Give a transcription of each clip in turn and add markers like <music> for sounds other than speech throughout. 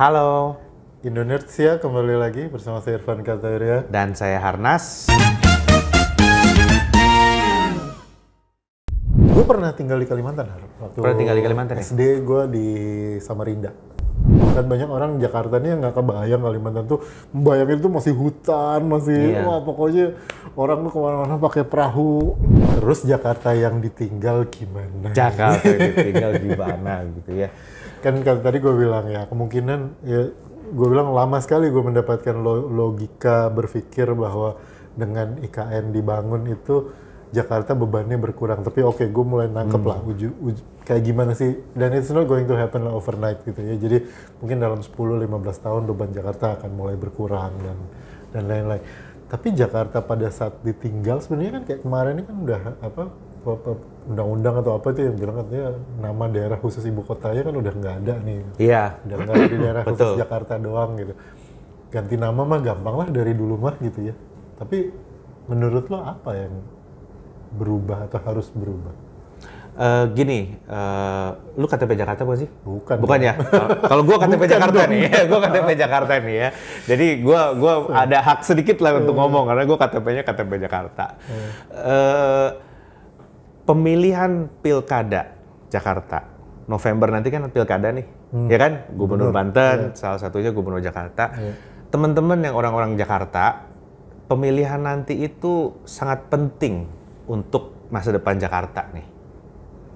Halo, Indonesia kembali lagi bersama saya Irfan Kataria dan saya Harnas. Gue pernah tinggal di Kalimantan, Har. Waktu pernah tinggal di Kalimantan ya? SD gue di Samarinda. Kan banyak orang Jakarta nih yang nggak kebayang Kalimantan tuh, bayangin tuh masih hutan, masih iya. wah pokoknya orang tuh kemana-mana pakai perahu. Terus Jakarta yang ditinggal gimana? Jakarta yang <laughs> ditinggal gimana gitu ya? kan kata tadi gue bilang ya kemungkinan ya gue bilang lama sekali gue mendapatkan logika berpikir bahwa dengan IKN dibangun itu Jakarta bebannya berkurang tapi oke okay, gue mulai nangkep hmm. lah uju, uju, kayak gimana sih dan it's not going to happen overnight gitu ya jadi mungkin dalam 10-15 tahun beban Jakarta akan mulai berkurang dan dan lain-lain tapi Jakarta pada saat ditinggal sebenarnya kan kayak kemarin ini kan udah apa undang-undang atau apa itu yang bilang katanya nama daerah khusus ibu kotanya kan udah nggak ada nih. Iya. Udah nggak ada di daerah <laughs> khusus Betul. Jakarta doang gitu. Ganti nama mah gampang lah dari dulu mah gitu ya. Tapi menurut lo apa yang berubah atau harus berubah? Uh, gini, uh, lu KTP Jakarta bukan sih? Bukan. Bukan ya? ya? <laughs> Kalau gua KTP Jakarta nih, ya. gua KTP Jakarta nih ya. Jadi gue gua ada hak sedikit lah untuk ngomong karena gue KTP-nya KTP Jakarta. Uh, pemilihan pilkada Jakarta November nanti kan pilkada nih hmm. ya kan gubernur Banten yeah. salah satunya gubernur Jakarta yeah. teman-teman yang orang-orang Jakarta pemilihan nanti itu sangat penting untuk masa depan Jakarta nih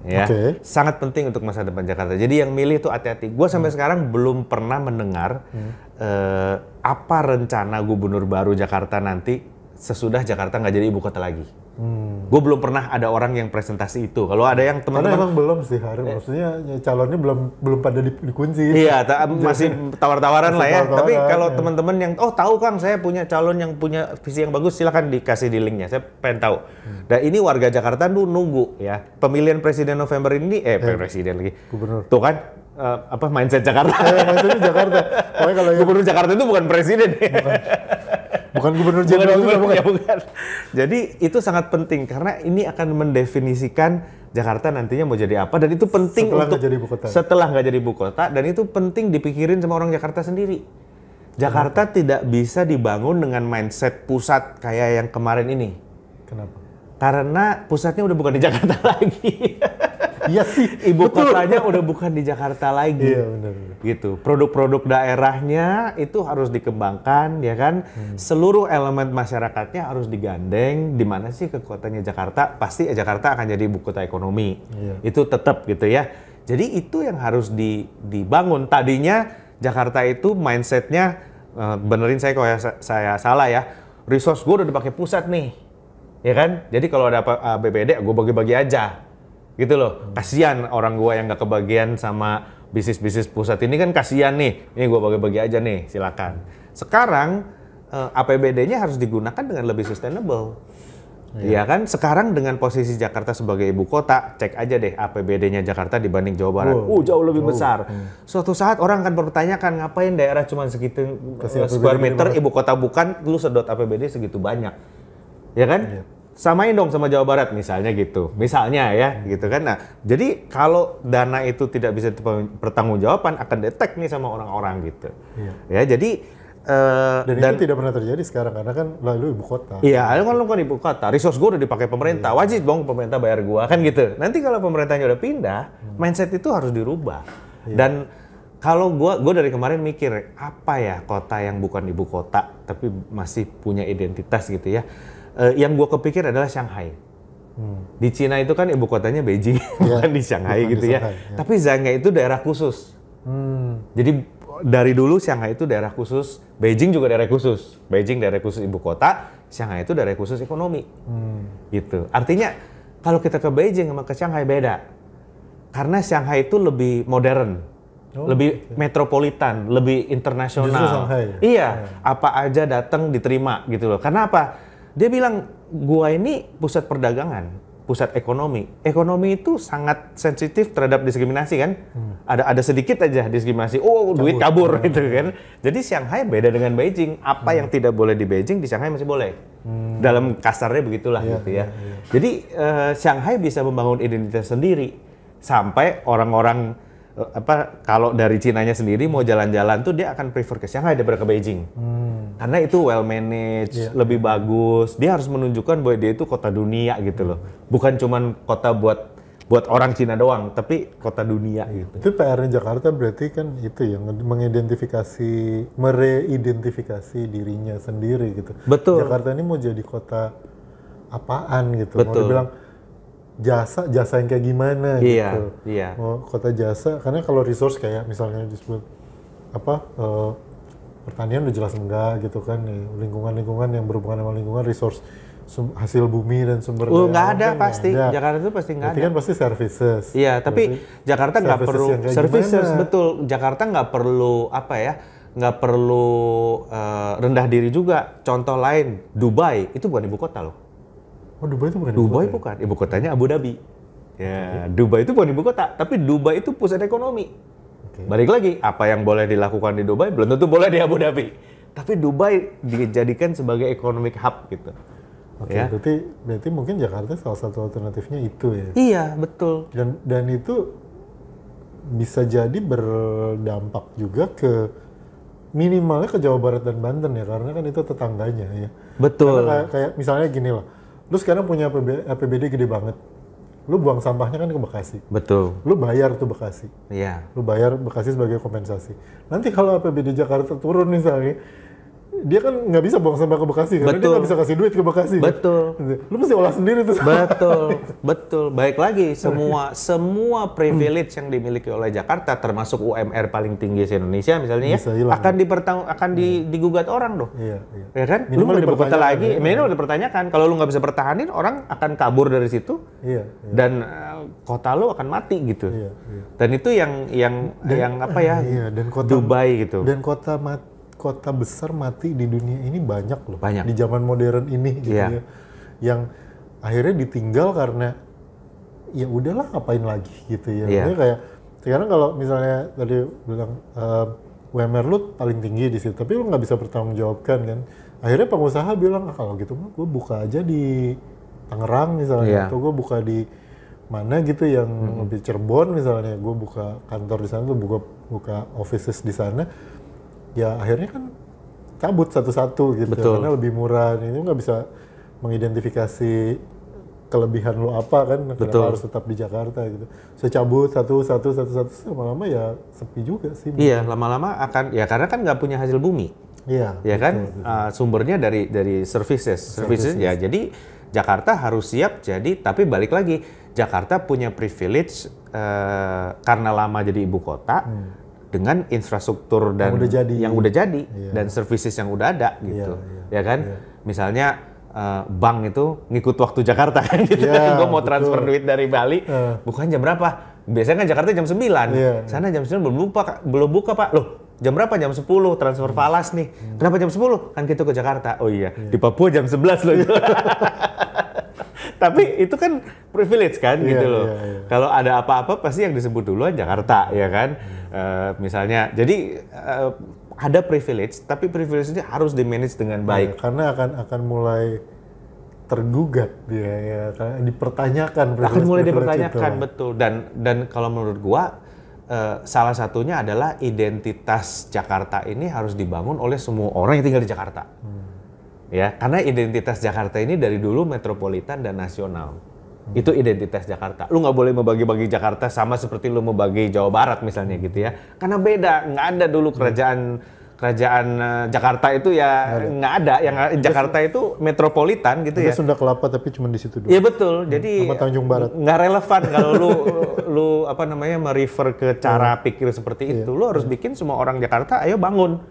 ya okay. sangat penting untuk masa depan Jakarta jadi yang milih itu hati-hati gue sampai hmm. sekarang belum pernah mendengar hmm. eh, apa rencana gubernur baru Jakarta nanti sesudah Jakarta nggak jadi ibu kota lagi Hmm. Gue belum pernah ada orang yang presentasi itu. Kalau ada yang teman-teman Karena emang belum sih eh. maksudnya ya, calonnya belum belum pada dikunci. Iya, ta masih tawar-tawaran lah ya. Tawar Tapi kalau ya. teman-teman yang oh tahu Kang, saya punya calon yang punya visi yang bagus, silahkan dikasih di linknya. Saya pengen tahu. Hmm. Nah ini warga Jakarta tuh nunggu ya pemilihan presiden November ini, eh, eh presiden lagi. Gubernur. Tuh kan uh, apa mindset Jakarta? Eh, mindset Jakarta. kalau <laughs> yang... gubernur Jakarta itu bukan presiden. Bukan bukan gubernur jenderal bukan, juga, bukan. Ya, bukan. Jadi itu sangat penting karena ini akan mendefinisikan Jakarta nantinya mau jadi apa dan itu penting setelah untuk jadi setelah nggak jadi ibu kota dan itu penting dipikirin sama orang Jakarta sendiri. Jakarta Kenapa? tidak bisa dibangun dengan mindset pusat kayak yang kemarin ini. Kenapa? Karena pusatnya udah bukan di Jakarta <laughs> lagi. Iya sih. Ibu betul. kotanya udah bukan di Jakarta lagi. Iya benar. Gitu. Produk-produk daerahnya itu harus dikembangkan ya kan. Hmm. Seluruh elemen masyarakatnya harus digandeng. Di mana sih kekuatannya Jakarta? Pasti Jakarta akan jadi ibu kota ekonomi. Iya. Itu tetap gitu ya. Jadi itu yang harus di, dibangun. Tadinya Jakarta itu mindsetnya eh, benerin saya kalau saya, salah ya. Resource gue udah dipakai pusat nih ya kan? Jadi kalau ada apa, BPD, gue bagi-bagi aja gitu loh kasihan orang gua yang gak kebagian sama bisnis bisnis pusat ini kan kasihan nih ini gua bagi-bagi aja nih silakan sekarang eh, APBD-nya harus digunakan dengan lebih sustainable Iya ya kan sekarang dengan posisi Jakarta sebagai ibu kota cek aja deh APBD-nya Jakarta dibanding Jawa Barat. Uh jauh lebih jauh. besar. Hmm. Suatu saat orang akan bertanya kan ngapain daerah cuma segitu uh, square meter ibu kota bukan lu sedot APBD segitu banyak. Ya kan? Ya samain dong sama Jawa Barat misalnya gitu misalnya ya gitu kan nah jadi kalau dana itu tidak bisa pertanggungjawaban akan detek nih sama orang-orang gitu iya. ya jadi uh, eh, dan, dan itu tidak pernah terjadi sekarang karena kan lalu ibu kota iya kan lu kan ibu kota resource gua udah dipakai pemerintah iya. wajib dong pemerintah bayar gua kan gitu nanti kalau pemerintahnya udah pindah hmm. mindset itu harus dirubah iya. dan kalau gua gua dari kemarin mikir apa ya kota yang bukan ibu kota tapi masih punya identitas gitu ya uh, yang gue kepikir adalah Shanghai. Hmm. Di Cina itu kan ibu kotanya Beijing, <laughs> yeah. bukan di Shanghai bukan gitu di ya. Shanghai, ya. ya. Tapi Shanghai itu daerah khusus. Hmm. Jadi dari dulu Shanghai itu daerah khusus, Beijing juga daerah khusus. Beijing daerah khusus ibu kota, Shanghai itu daerah khusus ekonomi. Hmm. Gitu. Artinya kalau kita ke Beijing sama ke Shanghai beda. Karena Shanghai itu lebih modern. Oh, lebih okay. Gitu ya. metropolitan, lebih internasional. Ya? Iya, yeah. apa aja datang diterima gitu loh. Karena apa? Dia bilang, gua ini pusat perdagangan, pusat ekonomi. Ekonomi itu sangat sensitif terhadap diskriminasi kan. Hmm. Ada ada sedikit aja diskriminasi. Oh, duit kabur hmm. <laughs> gitu kan. Jadi Shanghai beda dengan Beijing. Apa hmm. yang tidak boleh di Beijing di Shanghai masih boleh. Hmm. Dalam kasarnya begitulah yeah, gitu ya. Yeah, yeah. Jadi uh, Shanghai bisa membangun identitas sendiri sampai orang-orang apa kalau dari Cinanya sendiri mau jalan-jalan tuh dia akan prefer ke Shanghai daripada ke Beijing. Hmm. Karena itu well managed, yeah. lebih bagus. Dia harus menunjukkan bahwa dia itu kota dunia gitu loh. Bukan cuman kota buat buat orang Cina doang, tapi kota dunia gitu. Itu PR-nya Jakarta berarti kan itu yang mengidentifikasi mereidentifikasi dirinya sendiri gitu. Betul. Jakarta ini mau jadi kota apaan gitu. Betul. Mau dibilang jasa jasa yang kayak gimana iya, gitu. Iya. Mau oh, kota jasa karena kalau resource kayak misalnya disebut apa uh, pertanian udah jelas enggak gitu kan ya. lingkungan-lingkungan yang berhubungan sama lingkungan resource sum, hasil bumi dan sumber oh, daya. Uh, nggak ada kan pasti. Ada. Ya. Jakarta itu pasti nggak ada. kan pasti services. Iya, tapi Berarti Jakarta nggak perlu services gimana? betul. Jakarta nggak perlu apa ya? Nggak perlu uh, rendah diri juga. Contoh lain, Dubai itu bukan ibu kota loh. Oh, Dubai itu bukan Dubai ibu kota. Ya? bukan. Ibu kotanya Abu Dhabi. Ya, Dubai itu bukan ibu kota, tapi Dubai itu pusat ekonomi. Okay. Balik lagi, apa yang boleh dilakukan di Dubai belum tentu boleh di Abu Dhabi. Tapi Dubai dijadikan sebagai economic hub gitu. Oke, okay, ya. berarti berarti mungkin Jakarta salah satu alternatifnya itu ya. Iya, betul. Dan dan itu bisa jadi berdampak juga ke minimalnya ke Jawa Barat dan Banten ya karena kan itu tetangganya ya. Betul. Karena kayak, kayak misalnya gini loh Lu sekarang punya APB, APBD gede banget. Lu buang sampahnya kan ke Bekasi. Betul. Lu bayar tuh Bekasi. Iya. Lu bayar Bekasi sebagai kompensasi. Nanti kalau APBD Jakarta turun misalnya, dia kan nggak bisa buang sampah ke Bekasi karena betul. dia nggak bisa kasih duit ke Bekasi. Betul. <laughs> Lu mesti olah sendiri tuh. Betul, <laughs> betul. Baik lagi semua semua privilege yang dimiliki oleh Jakarta termasuk UMR paling tinggi di Indonesia misalnya ya akan dipertang akan di, iya. digugat orang dong. Iya, iya. Ya kan? Minimal lu mau dipertanyakan dipertanyakan lagi, ya. minimal dipertanyakan. Kalau lu nggak bisa pertahanin orang akan kabur dari situ. Iya. iya. Dan uh, kota lu akan mati gitu. Iya, iya. Dan itu yang yang dan, yang apa ya? Iya, dan kota Dubai gitu. Dan kota mati kota besar mati di dunia ini banyak loh. Banyak. Di zaman modern ini gitu yeah. ya. Yang akhirnya ditinggal karena ya udahlah ngapain lagi gitu ya. Yeah. kayak sekarang kalau misalnya tadi bilang uh, eh, UMR lu paling tinggi di situ, tapi lu nggak bisa bertanggung jawabkan kan. Akhirnya pengusaha bilang ah, kalau gitu mah gue buka aja di Tangerang misalnya, yeah. atau gue buka di mana gitu yang hmm. lebih Cirebon misalnya, gue buka kantor di sana, gue buka buka offices di sana ya akhirnya kan cabut satu-satu gitu Betul. karena lebih murah ini nggak bisa mengidentifikasi kelebihan lo apa kan Betul. harus tetap di Jakarta gitu saya cabut satu satu satu satu lama-lama ya sepi juga sih iya lama-lama akan ya karena kan nggak punya hasil bumi iya ya kan gitu. Uh, sumbernya dari dari services services, services. ya iya. jadi Jakarta harus siap jadi tapi balik lagi Jakarta punya privilege uh, karena lama jadi ibu kota hmm dengan infrastruktur dan yang udah jadi, yang udah jadi yeah. dan services yang udah ada iya, gitu, yeah, yeah, ya kan? Yeah. Misalnya uh, bank itu ngikut waktu Jakarta kan iya, gitu, yeah, <laughs> gue mau betul. transfer duit dari Bali, uh. bukan jam berapa? Biasanya kan Jakarta jam 9, yeah. sana jam 9 belum buka, belum buka pak, loh jam berapa? Jam 10 transfer hmm. falas nih. Hmm. Kenapa jam 10? Kan kita ke Jakarta. Oh iya, yeah. di Papua jam 11 loh. <laughs> Tapi itu kan privilege kan yeah, gitu loh. Yeah, yeah. Kalau ada apa-apa pasti yang disebut duluan Jakarta ya kan. Eh, misalnya, jadi uh, ada privilege, tapi privilege ini harus di manage dengan iya, baik. Ya, karena akan akan mulai tergugat dia ya, dipertanyakan. Akan mulai dipertanyakan itu. betul. Dan dan kalau menurut gua uh, salah satunya adalah identitas Jakarta ini harus dibangun oleh semua orang yang tinggal di Jakarta. Hmm. Ya, karena identitas Jakarta ini dari dulu metropolitan dan nasional Hmm. Itu identitas Jakarta. Lu nggak boleh membagi-bagi Jakarta sama seperti lu membagi Jawa Barat misalnya gitu ya. Karena beda, nggak ada dulu hmm. kerajaan kerajaan eh, Jakarta itu ya nggak ada. Yang Jakarta itu metropolitan gitu ya. Sudah Kelapa tapi cuma di situ Iya betul. Hmm. Jadi sama Nggak relevan <laughs> kalau lu lu apa namanya merefer ke cara hmm. pikir seperti iya. itu. Iya. Lu harus hmm. bikin semua orang Jakarta ayo bangun.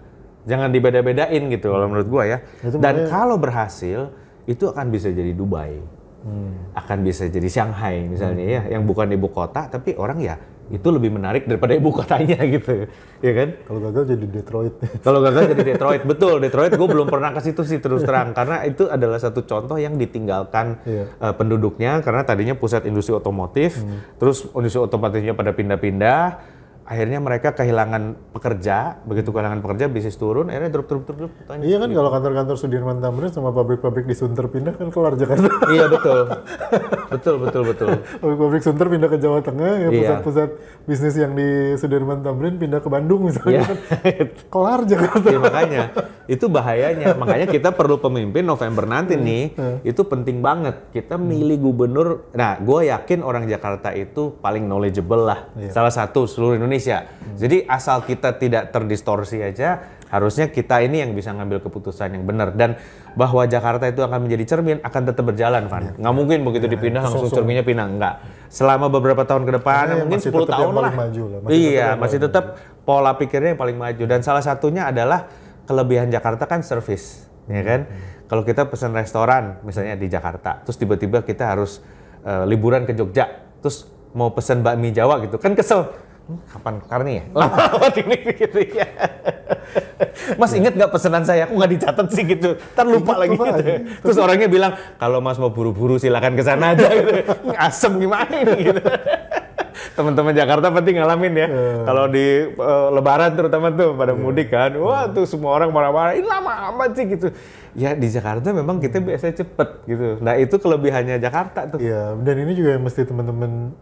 Jangan dibeda-bedain gitu kalau menurut gua ya. Itu Dan kalau berhasil itu akan bisa jadi Dubai. Hmm. akan bisa jadi Shanghai misalnya hmm. ya yang bukan ibu kota tapi orang ya itu lebih menarik daripada ibu kotanya <laughs> gitu ya kan kalau gagal jadi Detroit kalau gagal jadi Detroit betul Detroit gue belum pernah ke situ sih terus terang karena itu adalah satu contoh yang ditinggalkan yeah. Iya. uh, penduduknya karena tadinya pusat industri otomotif hmm. terus industri otomotifnya pada pindah-pindah akhirnya mereka kehilangan pekerja begitu kehilangan pekerja bisnis turun akhirnya drop drop drop, drop tanya, iya kan gitu. kalau kantor-kantor Sudirman Tamrin sama pabrik-pabrik di Sunter pindah kan keluar Jakarta iya betul <laughs> Betul, betul, betul. <laughs> Public Center pindah ke Jawa Tengah, ya iya. pusat-pusat yeah. bisnis yang di Sudirman Tamrin pindah ke Bandung misalnya. Yeah. <laughs> Kelar Jakarta. Ya, makanya itu bahayanya. makanya kita perlu pemimpin November nanti hmm. nih. Hmm. Itu penting banget. Kita milih gubernur. Nah, gue yakin orang Jakarta itu paling knowledgeable lah. Yeah. Salah satu seluruh Indonesia. Hmm. Jadi asal kita tidak terdistorsi aja, harusnya kita ini yang bisa ngambil keputusan yang benar dan bahwa Jakarta itu akan menjadi cermin akan tetap berjalan Van. Ya, nggak mungkin begitu ya, dipindah ya, langsung cerminnya pindah enggak. Selama beberapa tahun ke depan ya, ya mungkin 10 tahun lah. Maju lah. Masih iya, tetap masih tetap pola pikirnya yang paling maju dan salah satunya adalah kelebihan Jakarta kan service, ya kan? Hmm. Kalau kita pesan restoran misalnya di Jakarta, terus tiba-tiba kita harus uh, liburan ke Jogja, terus mau pesan bakmi Jawa gitu, kan kesel hmm, kapan karni ya? Lama <laughs> ini gitu mas inget nggak pesanan saya? Aku nggak dicatat sih gitu. Ntar lupa lagi gitu. lagi. Terus orangnya bilang, kalau mas mau buru-buru silakan ke sana aja gitu. Asem gimana ini gitu. Teman-teman Jakarta penting ngalamin ya. Hmm. Kalau di uh, lebaran terutama tuh pada iya. mudik kan. Iya. Wah tuh semua orang marah-marah. Ini lama amat sih gitu. Ya di Jakarta memang kita biasanya cepet gitu. Nah itu kelebihannya Jakarta tuh. Iya dan ini juga yang mesti teman-teman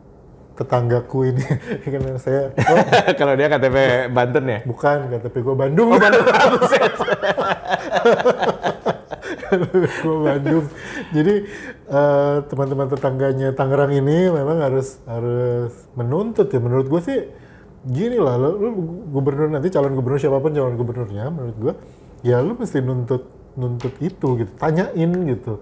tetanggaku ini <laughs> kan saya oh, <laughs> kalau dia KTP Banten ya bukan KTP gue Bandung oh, Bandung <laughs> gue Bandung jadi eh, teman-teman tetangganya Tangerang ini memang harus harus menuntut ya menurut gue sih gini lah lo, lo gubernur nanti calon gubernur siapapun calon gubernurnya menurut gue ya lu mesti nuntut nuntut itu gitu tanyain gitu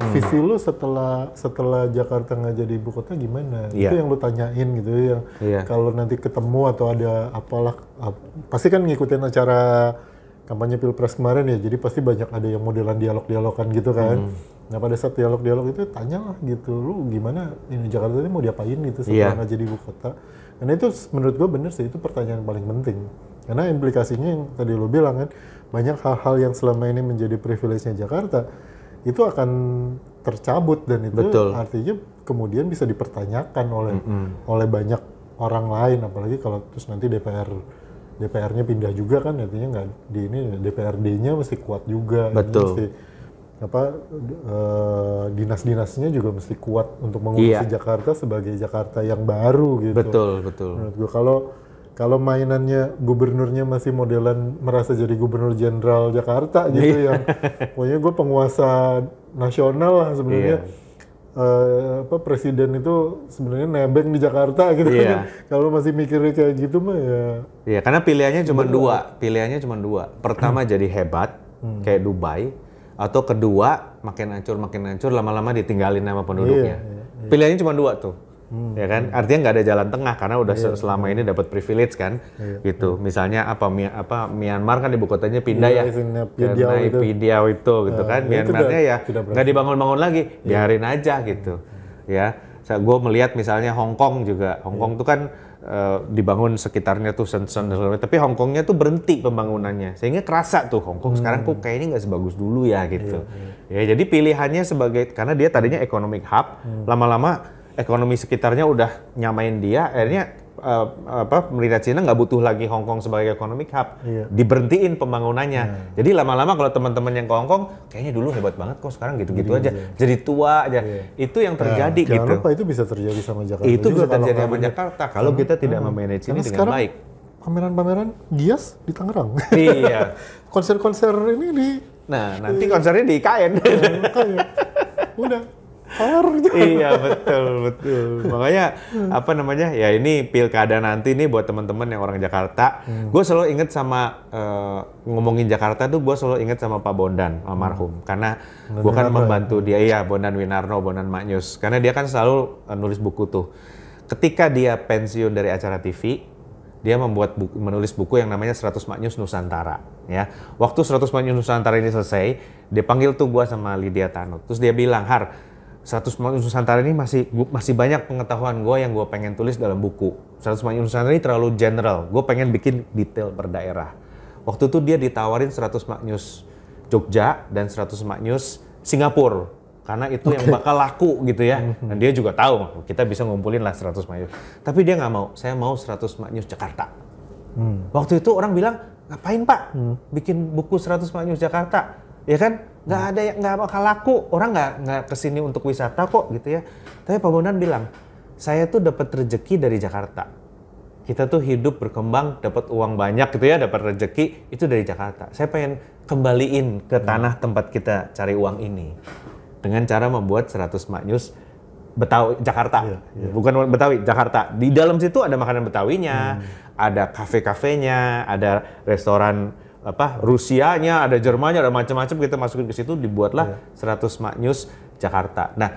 hmm. visi lu setelah setelah Jakarta nggak jadi ibu kota gimana? Yeah. Itu iya. yang lu tanyain gitu ya, yang yeah. kalau nanti ketemu atau ada apalah ap, pasti kan ngikutin acara kampanye pilpres kemarin ya jadi pasti banyak ada yang modelan dialog-dialogan gitu kan. Hmm. Nah pada saat dialog-dialog itu tanyalah gitu lu gimana ini Jakarta ini mau diapain gitu setelah iya. nggak yeah. jadi ibu kota. Karena itu menurut gua bener sih itu pertanyaan paling penting karena implikasinya yang tadi lo bilang kan banyak hal-hal yang selama ini menjadi privilege-nya Jakarta itu akan tercabut dan itu Betul. artinya kemudian bisa dipertanyakan oleh mm -hmm. oleh banyak orang lain apalagi kalau terus nanti DPR DPR-nya pindah juga kan artinya nggak di ini DPRD-nya mesti kuat juga Betul. mesti apa e, dinas-dinasnya juga mesti kuat untuk mengurusi iya. Jakarta sebagai Jakarta yang baru gitu. Betul, betul. Menurut kalau kalau mainannya gubernurnya masih modelan merasa jadi gubernur jenderal Jakarta gitu ya, <laughs> pokoknya gue penguasa nasional lah sebenarnya yeah. Iya. Uh, apa presiden itu sebenarnya nebeng di Jakarta gitu yeah. <laughs> kan kalau masih mikirnya kayak gitu mah ya Iya, yeah, karena pilihannya cuma dua pilihannya cuma dua pertama hmm. jadi hebat hmm. kayak Dubai atau kedua makin hancur makin hancur lama-lama ditinggalin sama penduduknya yeah, yeah, yeah. pilihannya cuma dua tuh hmm. ya kan? Artinya nggak ada jalan tengah karena udah yeah. Iya. selama ini dapat privilege kan, yeah. gitu. Yeah. Hmm. Misalnya apa, apa Myanmar kan ibu kotanya pindah yeah, ya, karena Pidiau itu, itu gitu iya, kan? kan, Myanmarnya ya nggak dibangun-bangun lagi, iya. biarin aja gitu, ya. Saya gue melihat misalnya Hong Kong juga, Hong Kong yeah. tuh kan uh, dibangun sekitarnya tuh sen dan sebagainya. Tapi Hong Kongnya tuh berhenti pembangunannya, sehingga kerasa tuh Hong Kong hmm. sekarang kok kayaknya nggak sebagus dulu ya gitu. Yeah, yeah. Ya jadi pilihannya sebagai karena dia tadinya economic hub, hmm. lama-lama ekonomi sekitarnya udah nyamain dia, akhirnya uh, apa pemerintah Cina nggak butuh lagi Hong Kong sebagai economic hub, iya. diberhentiin pembangunannya. Yeah. Jadi lama-lama kalau teman-teman yang ke Hong Kong, kayaknya dulu hebat banget kok sekarang gitu-gitu aja, iya. jadi tua aja. Yeah. Itu yang nah, terjadi nah, gitu. Jangan lupa itu bisa terjadi sama Jakarta. Itu bisa terjadi sama Jakarta kalau hmm. kita tidak hmm. memanage ini dengan baik. Pameran-pameran Gias di Tangerang. Iya. <laughs> Konser-konser ini di. Nah, nanti konsernya di IKN. Udah horor gitu. iya betul betul. Makanya hmm. apa namanya ya ini pilkada nanti nih buat teman-teman yang orang Jakarta. Hmm. Gue selalu inget sama uh, ngomongin Jakarta tuh gue selalu inget sama Pak Bondan almarhum karena gue kan membantu dia ya Bondan Winarno Bondan Maknyus karena dia kan selalu uh, nulis buku tuh. Ketika dia pensiun dari acara TV, dia membuat buku, menulis buku yang namanya 100 Maknyus Nusantara ya. Waktu 100 Maknyus Nusantara ini selesai, dia panggil tuh gua sama Lydia Tanut. Terus dia bilang, "Har, 100 Malam Nusantara ini masih masih banyak pengetahuan gue yang gue pengen tulis dalam buku. 100 Malam Nusantara ini terlalu general. Gue pengen bikin detail per daerah. Waktu itu dia ditawarin 100 Maknyus Jogja dan 100 Maknyus Singapura karena itu okay. yang bakal laku gitu ya. Mhm. Dan dia juga tahu kita bisa ngumpulin lah 100 maknyus. Tapi dia nggak mau. Saya mau 100 maknyus Jakarta. Hmm. Waktu itu orang bilang ngapain Pak hmm. bikin buku 100 maknyus Jakarta? Ya kan? nggak ada yang nggak bakal laku orang nggak nggak kesini untuk wisata kok gitu ya tapi Pak Bondan bilang saya tuh dapat rezeki dari Jakarta kita tuh hidup berkembang dapat uang banyak gitu ya dapat rezeki itu dari Jakarta saya pengen kembaliin ke hmm. tanah tempat kita cari uang ini dengan cara membuat 100 maknyus Betawi Jakarta yeah, yeah. bukan Betawi Jakarta di dalam situ ada makanan Betawinya hmm. ada kafe-kafenya ada restoran apa Rusianya, ada Jermannya, ada macam-macam kita masukin ke situ dibuatlah yeah. 100 Mak News Jakarta. Nah,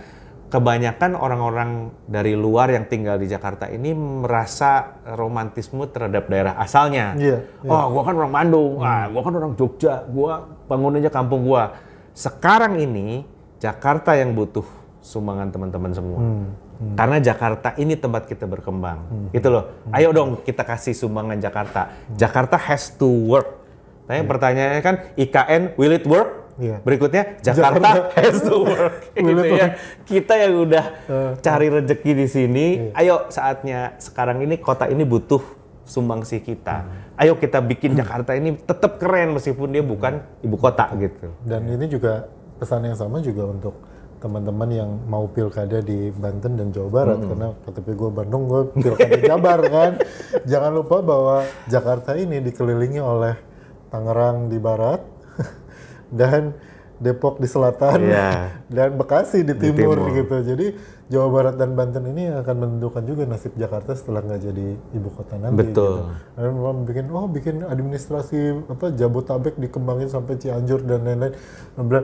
kebanyakan orang-orang dari luar yang tinggal di Jakarta ini merasa romantisme terhadap daerah asalnya. Yeah, yeah. Oh, gue kan orang Bandung, gue hmm. ah, gua kan orang Jogja, gua bangunannya kampung gue. Sekarang ini Jakarta yang butuh sumbangan teman-teman semua. Hmm. Hmm. Karena Jakarta ini tempat kita berkembang. Hmm. Gitu loh. Hmm, Ayo hmm. dong kita kasih sumbangan Jakarta. Hmm. Jakarta has to work Nah, yeah. pertanyaannya kan IKN will it work? Yeah. Berikutnya <laughs> Jakarta has to work. <laughs> gitu ya. Kita yang udah uh, cari eh. rezeki di sini, yeah. ayo saatnya sekarang ini kota ini butuh sumbangsih kita. Hmm. Ayo kita bikin hmm. Jakarta ini tetap keren meskipun dia bukan ibu kota gitu. Dan iya. ini juga pesan yang sama juga untuk teman-teman yang mau pilkada di Banten dan Jawa Barat hmm. karena KTP gue Bandung gue pilkada Jabar kan. <laughs> Jangan lupa bahwa Jakarta ini dikelilingi oleh Tangerang di barat <laughs> dan Depok di selatan yeah. <laughs> dan Bekasi di timur, di timur gitu. Jadi Jawa Barat dan Banten ini akan menentukan juga nasib Jakarta setelah nggak jadi ibu kota nanti. Betul. Gitu. Dan bikin oh bikin administrasi apa Jabotabek dikembangin sampai Cianjur dan lain-lain. Nah,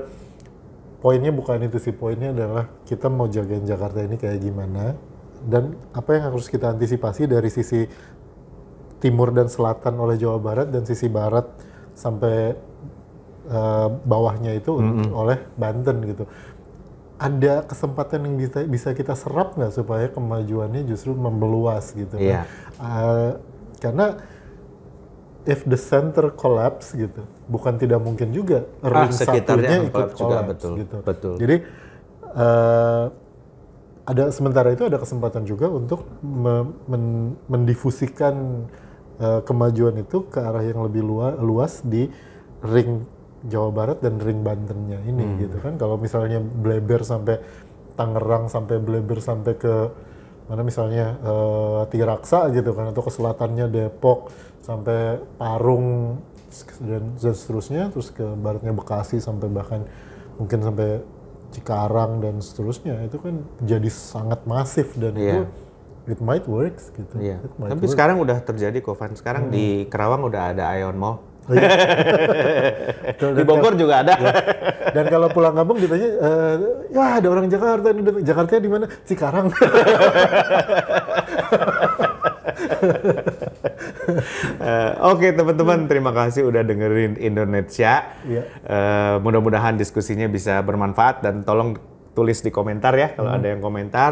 poinnya bukan itu sih. Poinnya adalah kita mau jagain Jakarta ini kayak gimana dan apa yang harus kita antisipasi dari sisi timur dan selatan oleh Jawa Barat dan sisi barat sampai uh, bawahnya itu mm -hmm. oleh Banten gitu. Ada kesempatan yang bisa, bisa kita serap nggak supaya kemajuannya justru membeluas gitu kan? yeah. Iya. Uh, karena if the center collapse gitu, bukan tidak mungkin juga ah, satunya ikut collapse, juga, betul, gitu. Betul. Jadi uh, ada sementara itu ada kesempatan juga untuk me men mendifusikan Eh, kemajuan itu ke arah yang lebih luas, luas di ring Jawa Barat dan ring Bantennya ini hmm. gitu kan kalau misalnya bleber sampai Tangerang sampai bleber sampai ke mana misalnya uh, Tiraksa gitu kan atau ke selatannya Depok sampai Parung dan, dan seterusnya terus ke baratnya Bekasi sampai bahkan mungkin sampai Cikarang dan seterusnya itu kan jadi sangat masif dan yeah. itu it might works gitu. Yeah. It might Tapi work. sekarang udah terjadi kok, Van. Sekarang hmm. di Kerawang udah ada Ion Mall. Oh, iya. <laughs> di Bogor juga ada. Ya. Dan kalau pulang kampung ditanya, e, ya ada orang Jakarta, Jakarta di mana? Cikarang. uh, <laughs> Oke okay, teman-teman, terima kasih udah dengerin Indonesia. Yeah. Iya. Uh, Mudah-mudahan diskusinya bisa bermanfaat dan tolong tulis di komentar ya kalau hmm. ada yang komentar.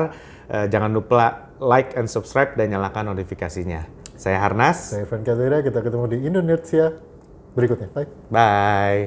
Uh, jangan lupa like and subscribe dan nyalakan notifikasinya. Saya Harnas. Saya Evan Kadera. kita ketemu di Indonesia berikutnya. Bye. Bye.